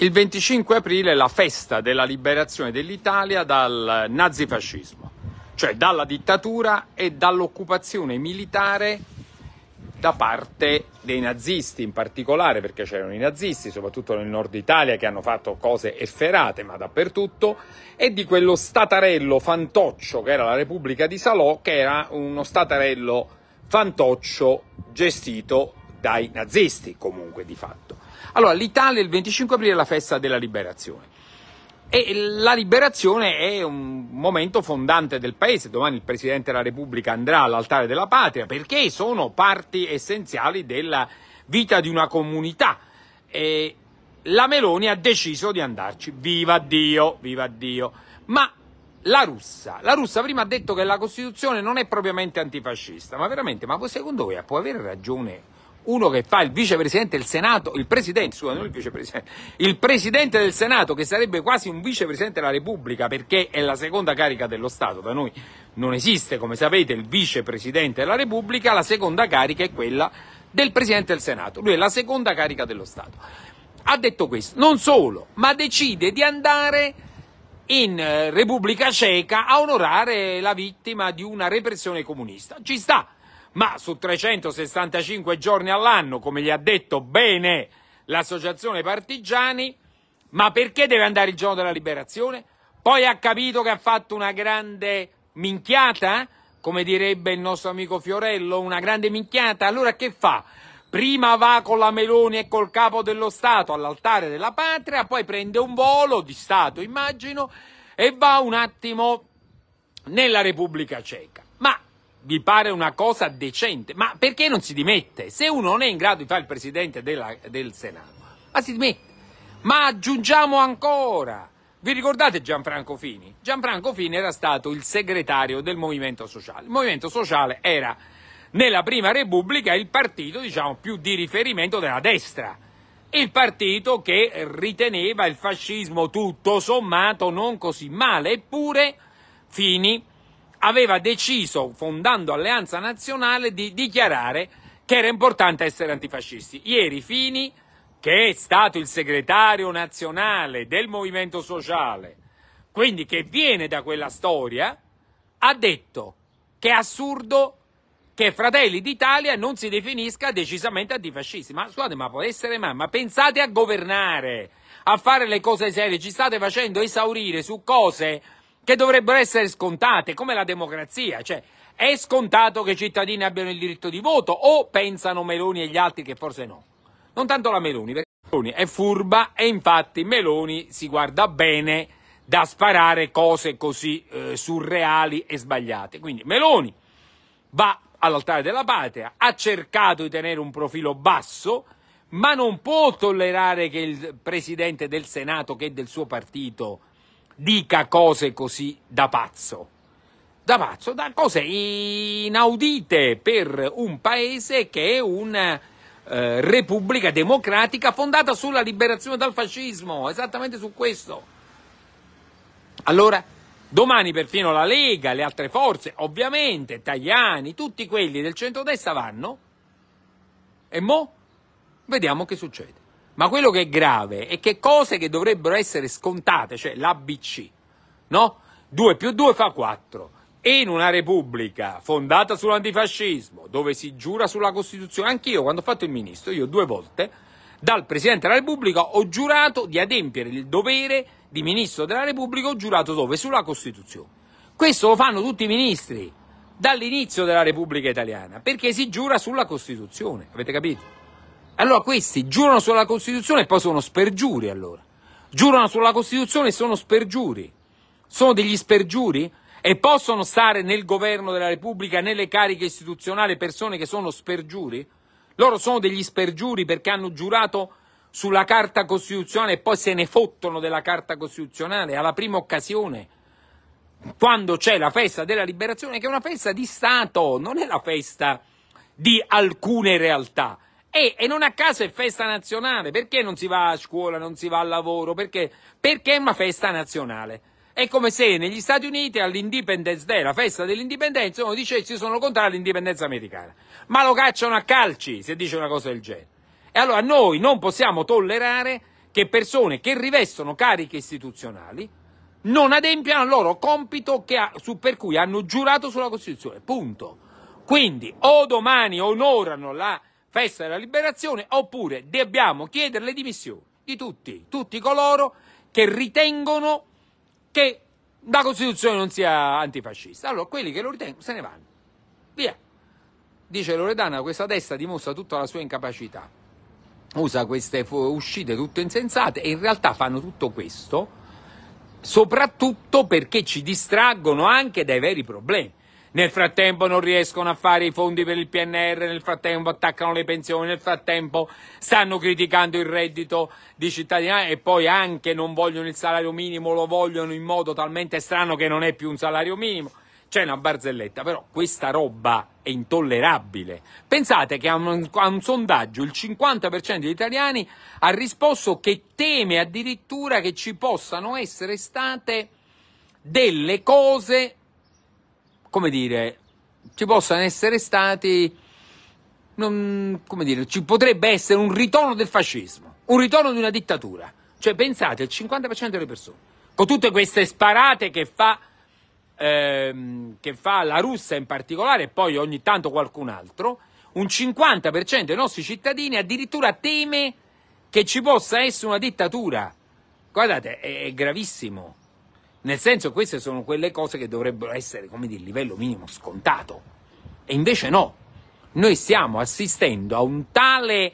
Il 25 aprile è la festa della liberazione dell'Italia dal nazifascismo, cioè dalla dittatura e dall'occupazione militare da parte dei nazisti in particolare, perché c'erano i nazisti, soprattutto nel nord Italia, che hanno fatto cose efferate, ma dappertutto, e di quello statarello fantoccio che era la Repubblica di Salò, che era uno statarello fantoccio gestito dai nazisti comunque di fatto. Allora, l'Italia il 25 aprile è la festa della liberazione. E la liberazione è un momento fondante del paese, domani il Presidente della Repubblica andrà all'altare della patria perché sono parti essenziali della vita di una comunità. E la Meloni ha deciso di andarci, viva Dio, viva Dio. Ma la russa, la russa prima ha detto che la Costituzione non è propriamente antifascista, ma veramente, ma secondo voi può avere ragione uno che fa il vicepresidente del Senato, il presidente, scusa, non il vicepresidente, il presidente del Senato che sarebbe quasi un vicepresidente della Repubblica perché è la seconda carica dello Stato, da noi non esiste, come sapete, il vicepresidente della Repubblica, la seconda carica è quella del presidente del Senato, lui è la seconda carica dello Stato. Ha detto questo, non solo, ma decide di andare in eh, Repubblica Ceca a onorare la vittima di una repressione comunista. Ci sta ma su 365 giorni all'anno, come gli ha detto bene l'associazione partigiani, ma perché deve andare il giorno della liberazione? Poi ha capito che ha fatto una grande minchiata, come direbbe il nostro amico Fiorello, una grande minchiata, allora che fa? Prima va con la Meloni e col capo dello Stato all'altare della patria, poi prende un volo di Stato, immagino, e va un attimo nella Repubblica Ceca vi pare una cosa decente, ma perché non si dimette? Se uno non è in grado di fare il Presidente della, del Senato, ma si dimette. Ma aggiungiamo ancora, vi ricordate Gianfranco Fini? Gianfranco Fini era stato il segretario del Movimento Sociale. Il Movimento Sociale era nella Prima Repubblica il partito diciamo, più di riferimento della destra, il partito che riteneva il fascismo tutto sommato non così male, eppure Fini aveva deciso, fondando Alleanza Nazionale, di dichiarare che era importante essere antifascisti. Ieri Fini, che è stato il segretario nazionale del Movimento Sociale, quindi che viene da quella storia, ha detto che è assurdo che Fratelli d'Italia non si definisca decisamente antifascisti. Ma scusate, ma può essere mai? Ma pensate a governare, a fare le cose serie, ci state facendo esaurire su cose che dovrebbero essere scontate, come la democrazia, cioè è scontato che i cittadini abbiano il diritto di voto o pensano Meloni e gli altri che forse no? Non tanto la Meloni, perché Meloni è furba e infatti Meloni si guarda bene da sparare cose così eh, surreali e sbagliate. Quindi Meloni va all'altare della patria, ha cercato di tenere un profilo basso, ma non può tollerare che il presidente del Senato, che è del suo partito, dica cose così da pazzo. Da pazzo, da cose inaudite per un paese che è una eh, repubblica democratica fondata sulla liberazione dal fascismo, esattamente su questo. Allora, domani perfino la Lega, le altre forze, ovviamente, Tagliani, tutti quelli del centrodestra vanno e mo' vediamo che succede. Ma quello che è grave è che cose che dovrebbero essere scontate, cioè l'ABC, no? 2 più 2 fa 4. E in una repubblica fondata sull'antifascismo, dove si giura sulla Costituzione, anch'io quando ho fatto il ministro, io due volte, dal Presidente della Repubblica ho giurato di adempiere il dovere di Ministro della Repubblica, ho giurato dove? Sulla Costituzione. Questo lo fanno tutti i ministri dall'inizio della Repubblica italiana, perché si giura sulla Costituzione, avete capito? Allora questi giurano sulla Costituzione e poi sono spergiuri allora. Giurano sulla Costituzione e sono spergiuri. Sono degli spergiuri? E possono stare nel governo della Repubblica, nelle cariche istituzionali, persone che sono spergiuri? Loro sono degli spergiuri perché hanno giurato sulla Carta Costituzionale e poi se ne fottono della Carta Costituzionale alla prima occasione. Quando c'è la festa della liberazione, che è una festa di Stato, non è la festa di alcune realtà e, e, non a caso è festa nazionale, perché non si va a scuola, non si va al lavoro, perché? Perché è una festa nazionale. È come se negli Stati Uniti all'Independence Day, la festa dell'indipendenza, uno dicesse sono contro l'indipendenza americana, ma lo cacciano a calci se dice una cosa del genere. E allora noi non possiamo tollerare che persone che rivestono cariche istituzionali non adempiano al loro compito ha, su, per cui hanno giurato sulla Costituzione. Punto. Quindi o domani onorano la festa della liberazione, oppure dobbiamo chiedere le dimissioni di tutti, tutti coloro che ritengono che la Costituzione non sia antifascista. Allora, quelli che lo ritengono se ne vanno. Via. Dice Loredana, questa destra dimostra tutta la sua incapacità. Usa queste uscite tutte insensate e in realtà fanno tutto questo soprattutto perché ci distraggono anche dai veri problemi. Nel frattempo non riescono a fare i fondi per il PNR, nel frattempo attaccano le pensioni, nel frattempo stanno criticando il reddito di cittadinanza e poi anche non vogliono il salario minimo, lo vogliono in modo talmente strano che non è più un salario minimo. C'è una barzelletta, però questa roba è intollerabile. Pensate che a un, a un sondaggio il 50% degli italiani ha risposto che teme addirittura che ci possano essere state delle cose come dire, ci possono essere stati, non, come dire, ci potrebbe essere un ritorno del fascismo, un ritorno di una dittatura. Cioè pensate, il 50% delle persone, con tutte queste sparate che fa, ehm, che fa la Russia in particolare e poi ogni tanto qualcun altro, un 50% dei nostri cittadini addirittura teme che ci possa essere una dittatura. Guardate, è, è gravissimo. Nel senso, queste sono quelle cose che dovrebbero essere, come dire, il livello minimo scontato. E invece no. Noi stiamo assistendo a, un tale,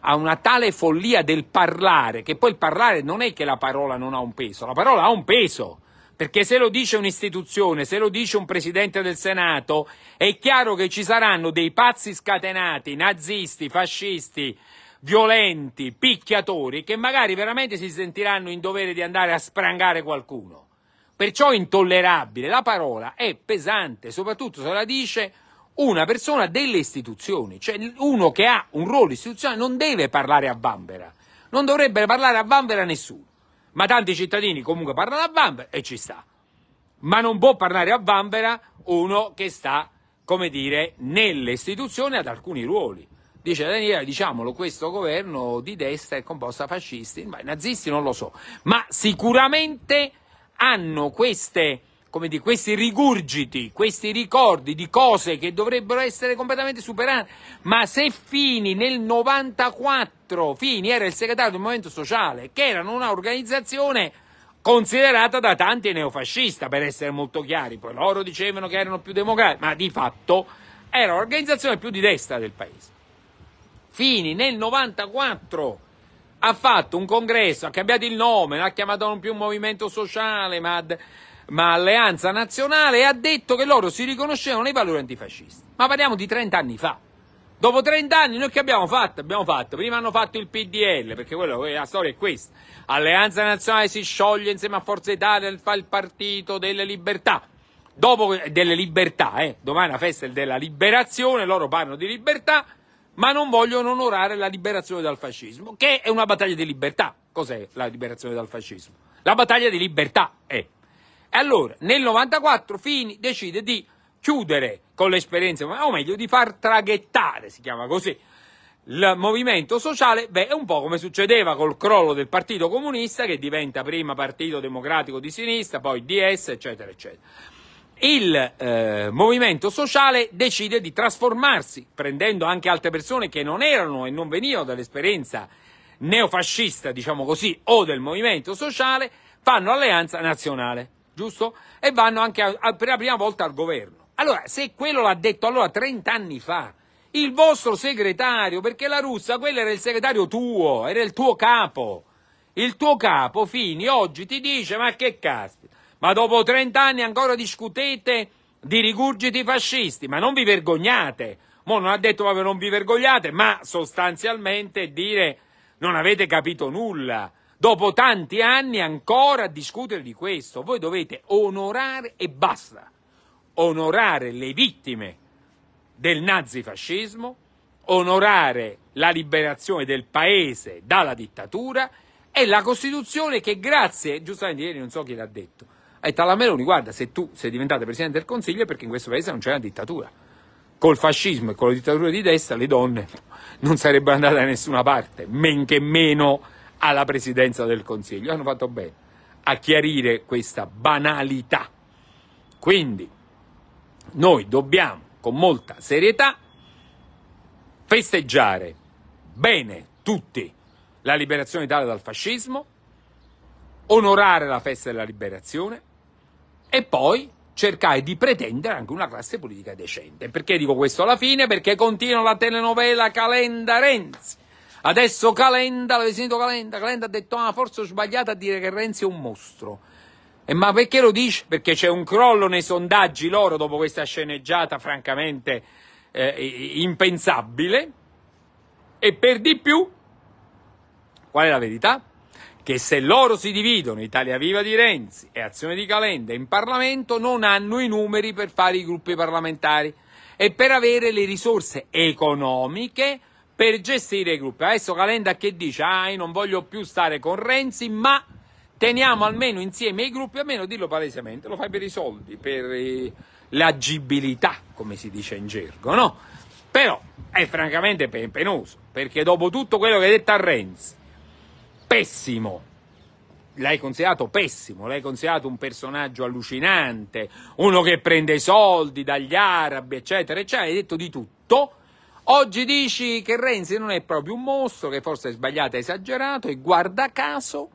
a una tale follia del parlare, che poi il parlare non è che la parola non ha un peso, la parola ha un peso. Perché se lo dice un'istituzione, se lo dice un presidente del Senato, è chiaro che ci saranno dei pazzi scatenati, nazisti, fascisti, violenti, picchiatori, che magari veramente si sentiranno in dovere di andare a sprangare qualcuno. Perciò intollerabile, la parola è pesante, soprattutto se la dice una persona delle istituzioni, cioè uno che ha un ruolo istituzionale non deve parlare a bambera, non dovrebbe parlare a bambera nessuno, ma tanti cittadini comunque parlano a bambera e ci sta, ma non può parlare a bambera uno che sta, come dire, nelle istituzioni ad alcuni ruoli. Dice Daniele, diciamolo, questo governo di destra è composto da fascisti, ma nazisti non lo so, ma sicuramente hanno queste, di, questi rigurgiti, questi ricordi di cose che dovrebbero essere completamente superate, ma se Fini nel 94, Fini era il segretario del Movimento Sociale, che era un'organizzazione considerata da tanti neofascista, per essere molto chiari, poi loro dicevano che erano più democratici, ma di fatto era l'organizzazione più di destra del paese. Fini nel 94 ha fatto un congresso, ha cambiato il nome, non ha chiamato non più movimento sociale, ma, ma alleanza nazionale, e ha detto che loro si riconoscevano nei valori antifascisti. Ma parliamo di 30 anni fa. Dopo 30 anni noi che abbiamo fatto? Abbiamo fatto, prima hanno fatto il PDL, perché quello, eh, la storia è questa. Alleanza Nazionale si scioglie insieme a Forza Italia, fa il partito delle libertà. Dopo eh, delle libertà, eh, domani è la festa della liberazione, loro parlano di libertà, ma non vogliono onorare la liberazione dal fascismo, che è una battaglia di libertà. Cos'è la liberazione dal fascismo? La battaglia di libertà è. Allora, nel 94 Fini decide di chiudere con l'esperienza, o meglio, di far traghettare, si chiama così, il movimento sociale, beh, è un po' come succedeva col crollo del Partito Comunista, che diventa prima Partito Democratico di Sinistra, poi DS, eccetera, eccetera il eh, movimento sociale decide di trasformarsi, prendendo anche altre persone che non erano e non venivano dall'esperienza neofascista, diciamo così, o del movimento sociale, fanno alleanza nazionale, giusto? E vanno anche a, a, per la prima volta al governo. Allora, se quello l'ha detto allora 30 anni fa, il vostro segretario, perché la russa, quello era il segretario tuo, era il tuo capo, il tuo capo, Fini, oggi ti dice, ma che caspita, ma dopo 30 anni ancora discutete di rigurgiti fascisti, ma non vi vergognate. Mo non ha detto proprio non vi vergognate, ma sostanzialmente dire non avete capito nulla. Dopo tanti anni ancora a discutere di questo, voi dovete onorare e basta. Onorare le vittime del nazifascismo, onorare la liberazione del paese dalla dittatura e la Costituzione che grazie, giustamente ieri non so chi l'ha detto, e dalla Meloni, guarda, se tu sei diventata Presidente del Consiglio è perché in questo paese non c'è una dittatura. Col fascismo e con la dittatura di destra le donne non sarebbero andate da nessuna parte, men che meno alla Presidenza del Consiglio. Hanno fatto bene a chiarire questa banalità. Quindi noi dobbiamo con molta serietà festeggiare bene tutti la liberazione d'Italia dal fascismo, onorare la festa della liberazione, e poi cercare di pretendere anche una classe politica decente. Perché dico questo alla fine? Perché continua la telenovela Calenda Renzi. Adesso Calenda, l'avete sentito Calenda? Calenda ha detto, ah, forse ho sbagliato a dire che Renzi è un mostro. E ma perché lo dice? Perché c'è un crollo nei sondaggi loro dopo questa sceneggiata francamente eh, impensabile. E per di più, qual è la verità? che se loro si dividono, Italia Viva di Renzi e Azione di Calenda in Parlamento, non hanno i numeri per fare i gruppi parlamentari e per avere le risorse economiche per gestire i gruppi. Adesso Calenda che dice, ah, io non voglio più stare con Renzi, ma teniamo almeno insieme i gruppi, almeno dirlo palesemente, lo fai per i soldi, per eh, l'agibilità, come si dice in gergo, no? Però è francamente penoso, perché dopo tutto quello che hai detto a Renzi, pessimo. L'hai considerato pessimo, l'hai considerato un personaggio allucinante, uno che prende i soldi dagli arabi, eccetera, eccetera, hai detto di tutto. Oggi dici che Renzi non è proprio un mostro, che forse è sbagliato è esagerato e guarda caso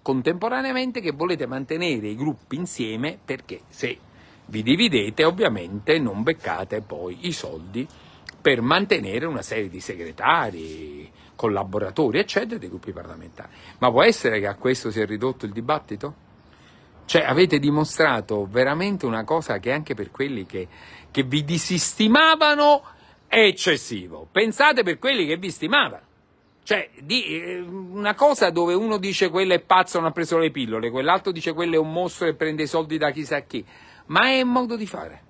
contemporaneamente che volete mantenere i gruppi insieme perché se vi dividete ovviamente non beccate poi i soldi per mantenere una serie di segretari, collaboratori, eccetera, dei gruppi parlamentari. Ma può essere che a questo si è ridotto il dibattito? Cioè avete dimostrato veramente una cosa che anche per quelli che, che vi disistimavano è eccessivo. Pensate per quelli che vi stimavano. Cioè, di, eh, una cosa dove uno dice quello è pazzo, non ha preso le pillole, quell'altro dice quello è un mostro e prende i soldi da chissà chi. Ma è un modo di fare.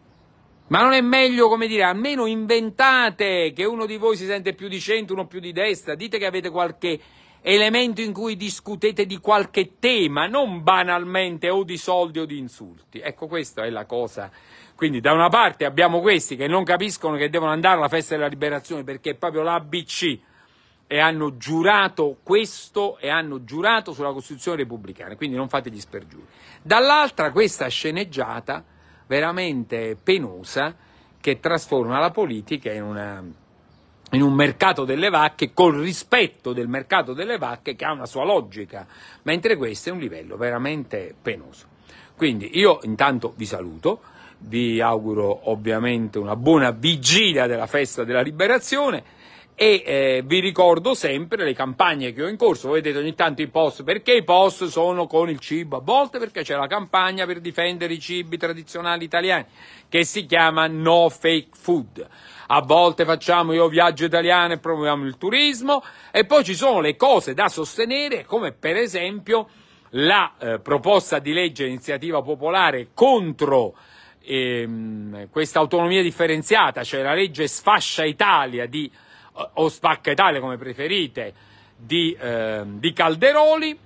Ma non è meglio, come dire, almeno inventate che uno di voi si sente più di centro, uno più di destra, dite che avete qualche elemento in cui discutete di qualche tema, non banalmente o di soldi o di insulti. Ecco, questa è la cosa. Quindi da una parte abbiamo questi che non capiscono che devono andare alla festa della liberazione perché è proprio l'ABC e hanno giurato questo e hanno giurato sulla Costituzione repubblicana, quindi non fate gli spergiuri. Dall'altra questa sceneggiata veramente penosa che trasforma la politica in, una, in un mercato delle vacche col rispetto del mercato delle vacche che ha una sua logica, mentre questo è un livello veramente penoso. Quindi io intanto vi saluto, vi auguro ovviamente una buona vigilia della festa della liberazione e eh, vi ricordo sempre le campagne che ho in corso, voi vedete ogni tanto i post, perché i post sono con il cibo, a volte perché c'è la campagna per difendere i cibi tradizionali italiani che si chiama No Fake Food, a volte facciamo io viaggio italiano e promuoviamo il turismo e poi ci sono le cose da sostenere come per esempio la eh, proposta di legge iniziativa popolare contro ehm, questa autonomia differenziata, cioè la legge Sfascia Italia di o Spacca Italia come preferite di, eh, di Calderoli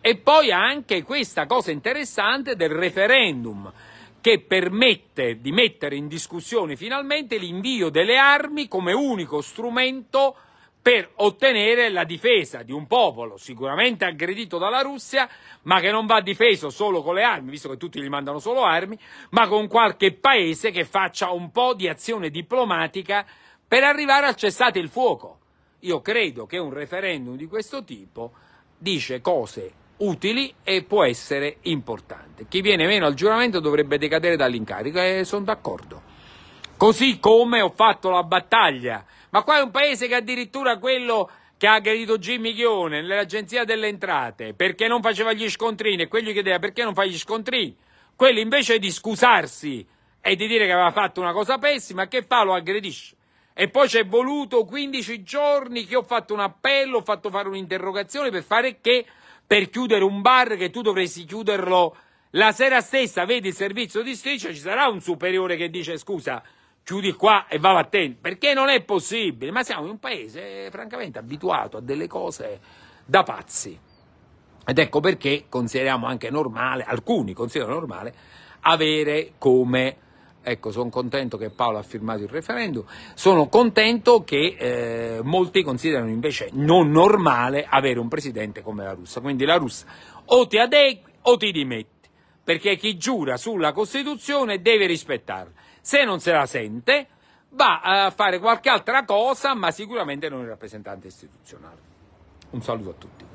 e poi anche questa cosa interessante del referendum che permette di mettere in discussione finalmente l'invio delle armi come unico strumento per ottenere la difesa di un popolo sicuramente aggredito dalla Russia, ma che non va difeso solo con le armi, visto che tutti gli mandano solo armi, ma con qualche paese che faccia un po' di azione diplomatica per arrivare al cessate il fuoco. Io credo che un referendum di questo tipo dice cose utili e può essere importante. Chi viene meno al giuramento dovrebbe decadere dall'incarico e sono d'accordo. Così come ho fatto la battaglia. Ma qua è un paese che addirittura quello che ha aggredito Jimmy Chione nell'agenzia delle entrate perché non faceva gli scontrini e quello gli chiedeva perché non fai gli scontrini. Quello invece di scusarsi e di dire che aveva fatto una cosa pessima, che fa? Lo aggredisce. E poi ci è voluto 15 giorni che ho fatto un appello, ho fatto fare un'interrogazione per fare che? Per chiudere un bar che tu dovresti chiuderlo la sera stessa, vedi il servizio di striscia, ci sarà un superiore che dice scusa, chiudi qua e va attento, perché non è possibile, ma siamo in un paese francamente abituato a delle cose da pazzi. Ed ecco perché consideriamo anche normale, alcuni considerano normale, avere come Ecco, sono contento che Paolo ha firmato il referendum, sono contento che eh, molti considerano invece non normale avere un presidente come la Russia. Quindi la Russia o ti adegui o ti dimetti, perché chi giura sulla Costituzione deve rispettarla. Se non se la sente, va a fare qualche altra cosa, ma sicuramente non il rappresentante istituzionale. Un saluto a tutti.